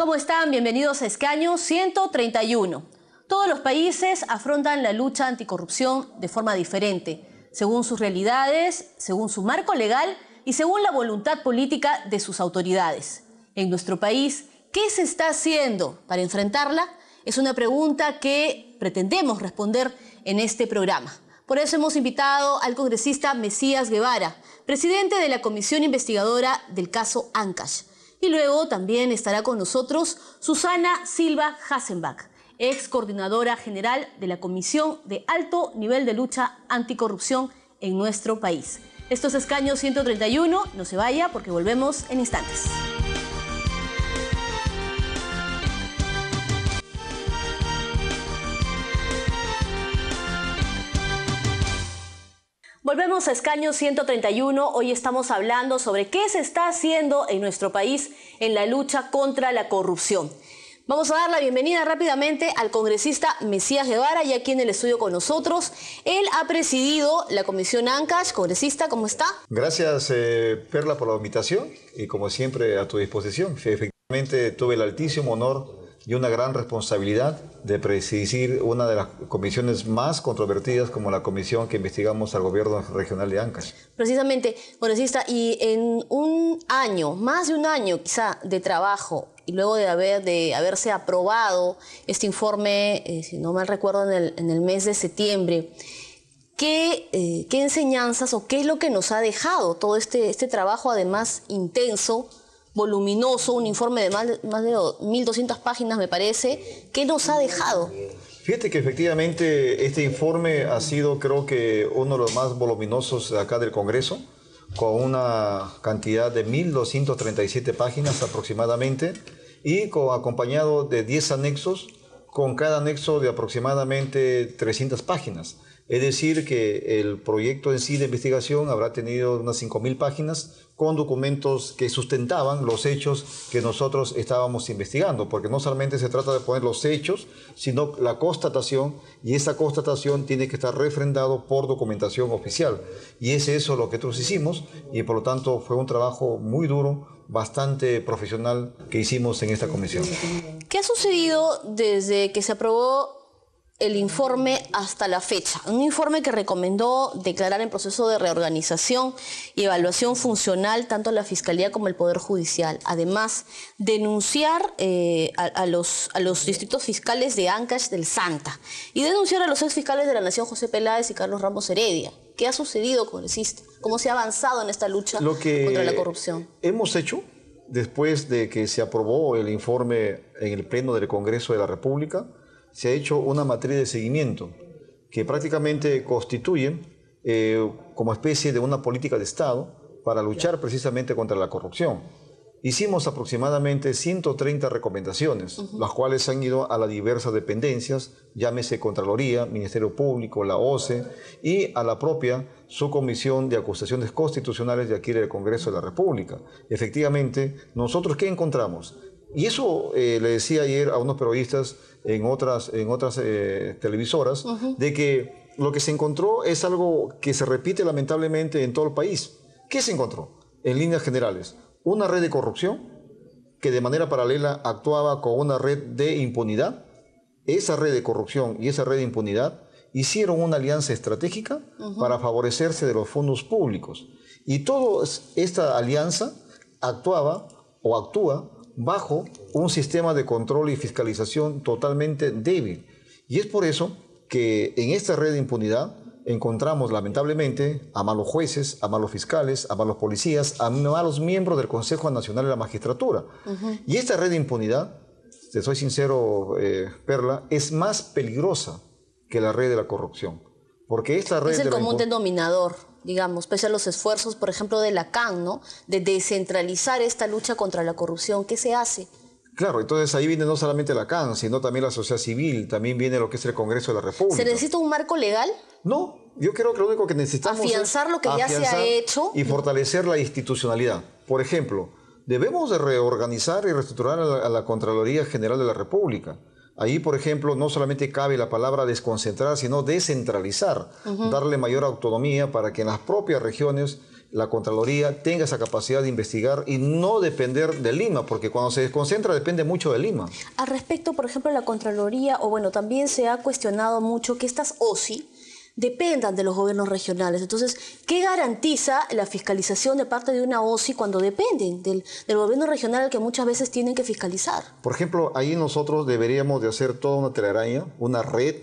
¿Cómo están? Bienvenidos a Escaño 131. Todos los países afrontan la lucha anticorrupción de forma diferente, según sus realidades, según su marco legal y según la voluntad política de sus autoridades. En nuestro país, ¿qué se está haciendo para enfrentarla? Es una pregunta que pretendemos responder en este programa. Por eso hemos invitado al congresista Mesías Guevara, presidente de la Comisión Investigadora del caso Ancash y luego también estará con nosotros Susana Silva Hasenbach, ex coordinadora general de la Comisión de Alto Nivel de Lucha Anticorrupción en nuestro país. Estos escaños 131, no se vaya porque volvemos en instantes. Volvemos a escaño 131. Hoy estamos hablando sobre qué se está haciendo en nuestro país en la lucha contra la corrupción. Vamos a dar la bienvenida rápidamente al congresista Mesías Guevara, ya aquí en el estudio con nosotros. Él ha presidido la comisión ANCASH. Congresista, ¿cómo está? Gracias, eh, Perla, por la invitación y como siempre a tu disposición. Efectivamente, tuve el altísimo honor y una gran responsabilidad de presidir una de las comisiones más controvertidas como la comisión que investigamos al gobierno regional de Ancash. Precisamente, congresista, y en un año, más de un año quizá de trabajo y luego de, haberse aprobado este informe, eh, si no mal recuerdo, en el, mes de septiembre, eh, ¿qué, enseñanzas o qué es lo que nos ha dejado todo este, este trabajo además intenso? voluminoso, un informe de más, de 1.200 páginas, me parece, que nos ha dejado. Fíjate que efectivamente este informe ha sido, creo que, uno de los más voluminosos acá del Congreso, con una cantidad de 1.237 páginas aproximadamente, y acompañado de 10 anexos, con cada anexo de aproximadamente 300 páginas. Es decir, que el proyecto en sí de investigación habrá tenido unas 5.000 páginas con documentos que sustentaban los hechos que nosotros estábamos investigando, porque no solamente se trata de poner los hechos, sino la constatación, y esa constatación tiene que estar refrendado por documentación oficial. Y es eso lo que nosotros hicimos, y por lo tanto fue un trabajo muy duro, bastante profesional que hicimos en esta comisión. ¿Qué ha sucedido desde que se aprobó el informe hasta la fecha. Un informe que recomendó declarar en proceso de reorganización y evaluación funcional tanto la Fiscalía como el Poder Judicial. Además, denunciar eh, a, los, distritos fiscales de Ancash del Santa y denunciar a los ex fiscales de la Nación José Peláez y Carlos Ramos Heredia. ¿Qué ha sucedido con el CIST? ¿Cómo se ha avanzado en esta lucha contra la corrupción? Hemos hecho, después de que se aprobó el informe en el Pleno del Congreso de la República, se ha hecho una matriz de seguimiento que prácticamente constituye eh, como especie de una política de Estado para luchar precisamente contra la corrupción. Hicimos aproximadamente 130 recomendaciones, las cuales han ido a las diversas dependencias, llámese Contraloría, Ministerio Público, la OCE y a la propia Subcomisión de Acusaciones Constitucionales de aquí del Congreso de la República. Efectivamente, nosotros qué encontramos? Y eso eh, le decía ayer a unos periodistas en otras, en otras eh, televisoras, de que lo que se encontró es algo que se repite lamentablemente en todo el país. ¿Qué se encontró? En líneas generales, una red de corrupción que de manera paralela actuaba con una red de impunidad. Esa red de corrupción y esa red de impunidad hicieron una alianza estratégica para favorecerse de los fondos públicos. Y toda esta alianza actuaba o actúa bajo un sistema de control y fiscalización totalmente débil. Y es por eso que en esta red de impunidad encontramos lamentablemente a malos jueces, a malos fiscales, a malos policías, a malos miembros del Consejo Nacional de la Magistratura. Y esta red de impunidad, te soy sincero, eh, Perla, es más peligrosa que la red de la corrupción. Porque esta red... Es el de común denominador digamos, pese a los esfuerzos, por ejemplo, de CAN ¿no? De descentralizar esta lucha contra la corrupción. ¿Qué se hace? Claro, entonces ahí viene no solamente la CAN, sino también la sociedad civil, también viene lo que es el Congreso de la República. ¿Se necesita un marco legal? No, yo creo que lo único que necesitamos afianzar lo que ya se ha hecho y fortalecer la institucionalidad. Por ejemplo, debemos de reorganizar y reestructurar a la Contraloría General de la República Ahí, por ejemplo, no solamente cabe la palabra desconcentrar, sino descentralizar, darle mayor autonomía para que en las propias regiones la Contraloría tenga esa capacidad de investigar y no depender de Lima, porque cuando se desconcentra depende mucho de Lima. Al respecto, por ejemplo, la Contraloría, o bueno, también se ha cuestionado mucho que estas OSI, dependan de los gobiernos regionales. Entonces, ¿qué garantiza la fiscalización de parte de una OSI cuando dependen del, gobierno regional que muchas veces tienen que fiscalizar? Por ejemplo, ahí nosotros deberíamos de hacer toda una telaraña, una red,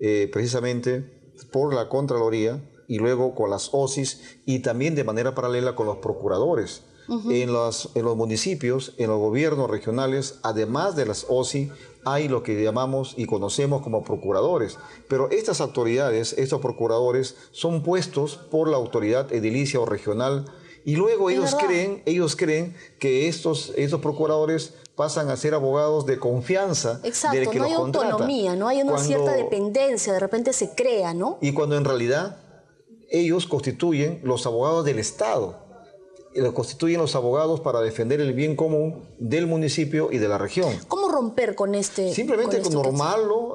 eh, precisamente por la Contraloría y luego con las OSIS y también de manera paralela con los procuradores. en, los, municipios, en los gobiernos regionales, además de las OSIs, hay lo que llamamos y conocemos como procuradores, pero estas autoridades, estos procuradores, son puestos por la autoridad edilicia o regional y luego ellos creen, ellos creen que estos, estos procuradores pasan a ser abogados de confianza Exacto, no hay autonomía, no hay una cierta dependencia, de repente se crea, ¿no? Y cuando en realidad ellos constituyen los abogados del Estado eh, lo constituyen los abogados para defender el bien común del municipio y de la región. ¿Cómo romper con este? Simplemente este con,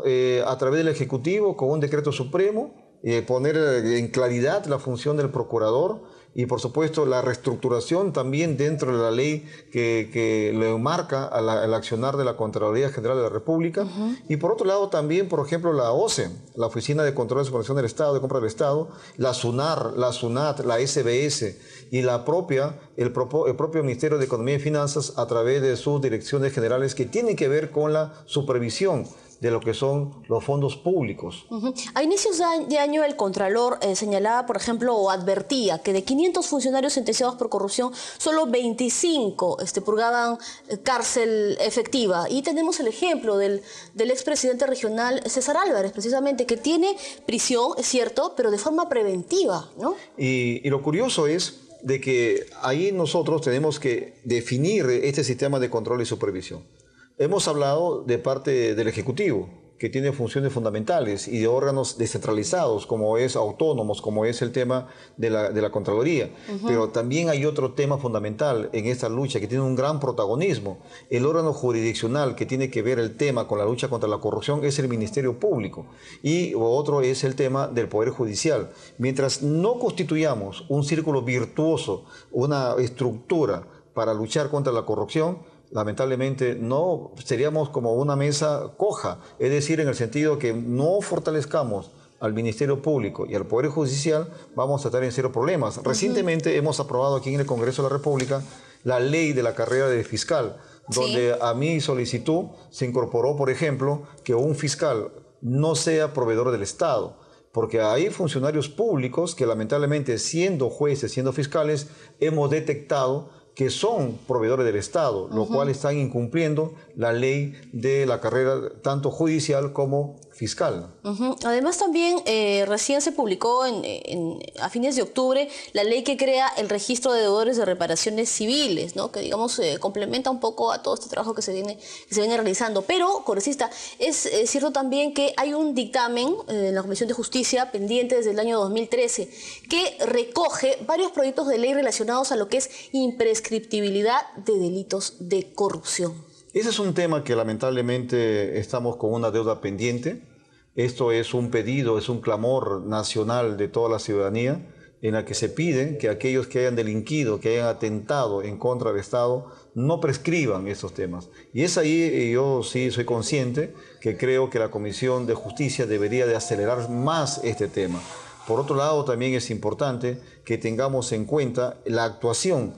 eh, a través del Ejecutivo, con un decreto supremo, eh, poner en claridad la función del procurador y por supuesto la reestructuración también dentro de la ley que, que le marca al, accionar de la Contraloría General de la República. Y por otro lado también, por ejemplo, la OCE, la Oficina de Control de Supervisión del Estado, de Compra del Estado, la SUNAR, la SUNAT, la SBS y la propia, el propio Ministerio de Economía y Finanzas a través de sus direcciones generales que tienen que ver con la supervisión de lo que son los fondos públicos. A inicios de año el Contralor eh, señalaba, por ejemplo, o advertía que de 500 funcionarios sentenciados por corrupción, solo 25 este, purgaban eh, cárcel efectiva. Y tenemos el ejemplo del, expresidente regional César Álvarez, precisamente, que tiene prisión, es cierto, pero de forma preventiva. y, lo curioso es de que ahí nosotros tenemos que definir este sistema de control y supervisión. Hemos hablado de parte del Ejecutivo, que tiene funciones fundamentales y de órganos descentralizados, como es autónomos, como es el tema de la, Contraloría. Pero también hay otro tema fundamental en esta lucha que tiene un gran protagonismo. El órgano jurisdiccional que tiene que ver el tema con la lucha contra la corrupción es el Ministerio Público y otro es el tema del Poder Judicial. Mientras no constituyamos un círculo virtuoso, una estructura para luchar contra la corrupción, lamentablemente no seríamos como una mesa coja, es decir, en el sentido que no fortalezcamos al Ministerio Público y al Poder Judicial, vamos a estar en cero problemas. Recientemente hemos aprobado aquí en el Congreso de la República la ley de la carrera de fiscal, donde a mi solicitud se incorporó, por ejemplo, que un fiscal no sea proveedor del Estado porque hay funcionarios públicos que lamentablemente siendo jueces, siendo fiscales, hemos detectado que son proveedores del Estado, lo cual están incumpliendo la ley de la carrera tanto judicial como fiscal. Además también eh, recién se publicó en, a fines de octubre la ley que crea el registro de deudores de reparaciones civiles, ¿no? que digamos eh, complementa un poco a todo este trabajo que se viene, se viene realizando. Pero, Corecista, es cierto también que hay un dictamen eh, en la Comisión de Justicia pendiente desde el año 2013 que recoge varios proyectos de ley relacionados a lo que es imprescriptibilidad de delitos de corrupción. Ese es un tema que lamentablemente estamos con una deuda pendiente. Esto es un pedido, es un clamor nacional de toda la ciudadanía en la que se pide que aquellos que hayan delinquido, que hayan atentado en contra del Estado, no prescriban estos temas. Y es ahí, eh, yo sí soy consciente, que creo que la Comisión de Justicia debería de acelerar más este tema. Por otro lado, también es importante que tengamos en cuenta la actuación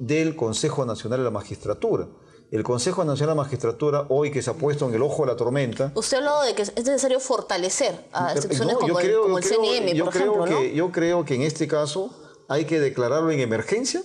del Consejo Nacional de la Magistratura el Consejo Nacional de la Magistratura, hoy que se ha puesto en el ojo de la tormenta. Usted ha hablado de que es necesario fortalecer a instituciones como, el, CNM, yo por creo ejemplo, que, Yo creo que en este caso hay que declararlo en emergencia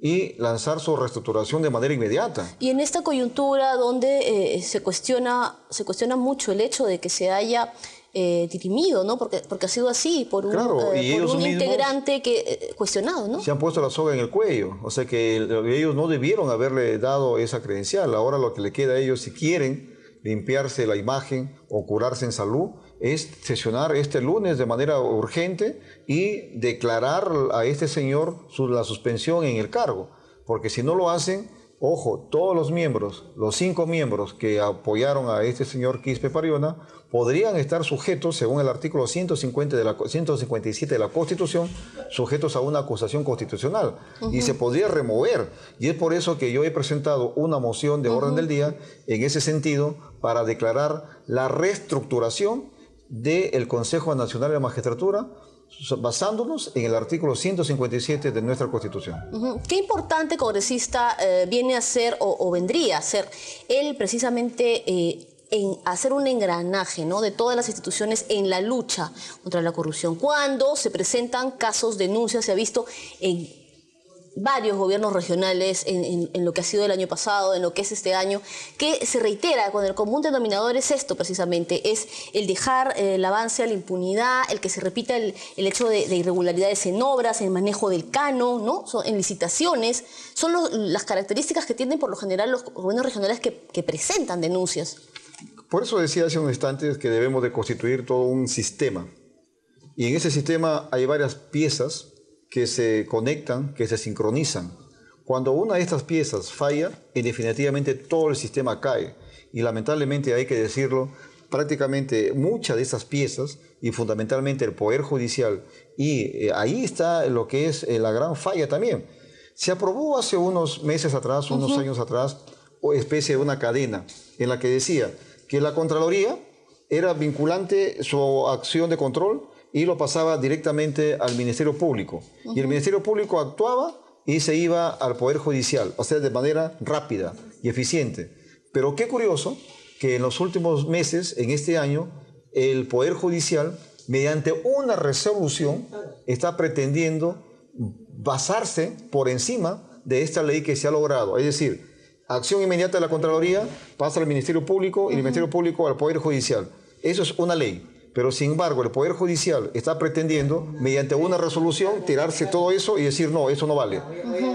y lanzar su reestructuración de manera inmediata. Y en esta coyuntura donde eh, se, cuestiona, se cuestiona mucho el hecho de que se haya eh, ¿no? Porque, porque ha sido así, por un, eh, integrante que, eh, cuestionado, ¿no? Se han puesto la soga en el cuello, o sea que ellos no debieron haberle dado esa credencial. Ahora lo que le queda a ellos, si quieren limpiarse la imagen o curarse en salud, es sesionar este lunes de manera urgente y declarar a este señor la suspensión en el cargo, porque si no lo hacen, ojo, todos los miembros, los cinco miembros que apoyaron a este señor Quispe Pariona, podrían estar sujetos, según el artículo 157 de la Constitución, sujetos a una acusación constitucional y se podría remover. Y es por eso que yo he presentado una moción de orden del día en ese sentido para declarar la reestructuración del Consejo Nacional de la Magistratura basándonos en el artículo 157 de nuestra Constitución. ¿Qué importante congresista eh, viene a ser o, vendría a ser él precisamente eh, en hacer un engranaje ¿no? de todas las instituciones en la lucha contra la corrupción? Cuando se presentan casos, denuncias, se ha visto en varios gobiernos regionales en, lo que ha sido el año pasado, en lo que es este año, que se reitera con el común denominador es esto precisamente, es el dejar eh, el avance a la impunidad, el que se repita el, hecho de, irregularidades en obras, en manejo del cano, ¿no? en licitaciones, son las características que tienen por lo general los gobiernos regionales que, que presentan denuncias. Por eso decía hace un instante que debemos de constituir todo un sistema. Y en ese sistema hay varias piezas que se conectan, que se sincronizan. Cuando una de estas piezas falla, definitivamente todo el sistema cae. Y lamentablemente hay que decirlo, prácticamente muchas de esas piezas y fundamentalmente el Poder Judicial. Y eh, ahí está lo que es eh, la gran falla también. Se aprobó hace unos meses atrás, unos años atrás, especie de una cadena en la que decía que la Contraloría era vinculante su acción de control y lo pasaba directamente al Ministerio Público. Y el Ministerio Público actuaba y se iba al Poder Judicial, o sea, de manera rápida y eficiente. Pero qué curioso que en los últimos meses, en este año, el Poder Judicial, mediante una resolución, está pretendiendo basarse por encima de esta ley que se ha logrado. Es decir, acción inmediata de la Contraloría pasa al Ministerio Público y el Ministerio Público al Poder Judicial. Eso es una ley. Pero sin embargo, el Poder Judicial está pretendiendo, mediante una resolución, tirarse todo eso y decir, no, eso no vale.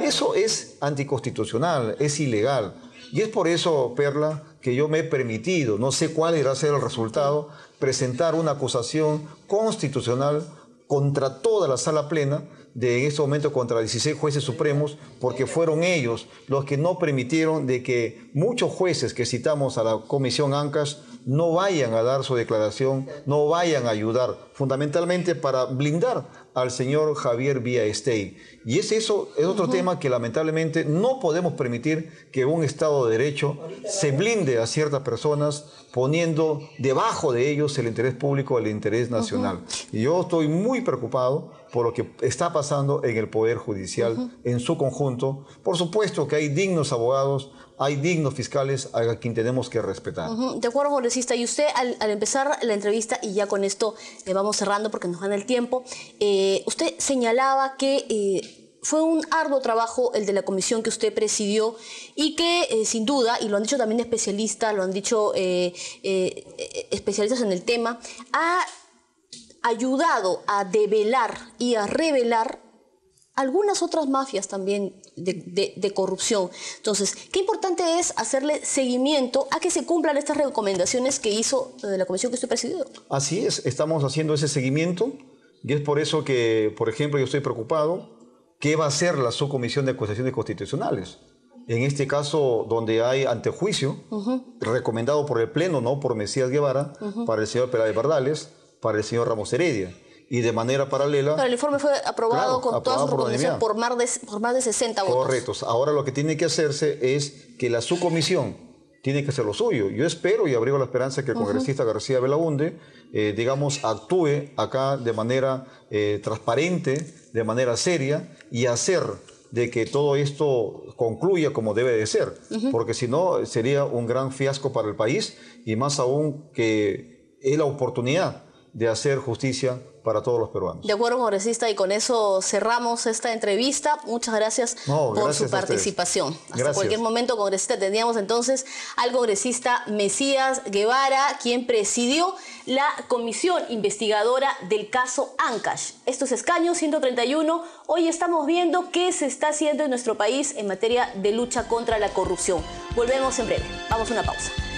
Eso es anticonstitucional, es ilegal. Y es por eso, Perla, que yo me he permitido, no sé cuál irá a ser el resultado, presentar una acusación constitucional contra toda la sala plena, de en este momento contra 16 jueces supremos, porque fueron ellos los que no permitieron de que muchos jueces que citamos a la Comisión ANCAS no vayan a dar su declaración, no vayan a ayudar, fundamentalmente para blindar al señor Javier Vía Estey. Y es eso, es otro tema que lamentablemente no podemos permitir que un Estado de Derecho se blinde a ciertas personas poniendo debajo de ellos el interés público, el interés nacional. Y yo estoy muy preocupado por lo que está pasando en el Poder Judicial en su conjunto. Por supuesto que hay dignos abogados, hay dignos fiscales a quien tenemos que respetar. De acuerdo, congresista. Y usted, al, empezar la entrevista, y ya con esto eh, vamos cerrando porque nos gana el tiempo, eh, usted señalaba que... Eh, fue un arduo trabajo el de la comisión que usted presidió y que sin duda, y lo han dicho también especialistas, lo han dicho especialistas en el tema, ha ayudado a develar y a revelar algunas otras mafias también de, corrupción. Entonces, qué importante es hacerle seguimiento a que se cumplan estas recomendaciones que hizo eh, la comisión que estoy presidiendo? Así es, estamos haciendo ese seguimiento y es por eso que, por ejemplo, yo estoy preocupado, ¿qué va a hacer la subcomisión de acusaciones constitucionales? en este caso donde hay antejuicio, recomendado por el Pleno, ¿no? Por Mesías Guevara, para el señor Peláez Bardales, para el señor Ramos Heredia y de manera paralela... Pero el informe fue aprobado con todas por, más de, por más de 60 votos. Correcto. Ahora lo que tiene que hacerse es que la subcomisión tiene que hacer lo suyo. Yo espero y abrigo la esperanza que el congresista García Belaunde, eh, digamos, actúe acá de manera eh, transparente, de manera seria y hacer de que todo esto concluya como debe de ser, porque si no sería un gran fiasco para el país y más aún que es la oportunidad de hacer justicia para todos los peruanos. De acuerdo, congresista, y con eso cerramos esta entrevista. Muchas gracias por su participación. Hasta cualquier momento, congresista, teníamos entonces al congresista Mesías Guevara, quien presidió la comisión investigadora del caso Ancash. esto es Escaño 131, hoy estamos viendo qué se está haciendo en nuestro país en materia de lucha contra la corrupción. Volvemos en breve. Vamos a una pausa.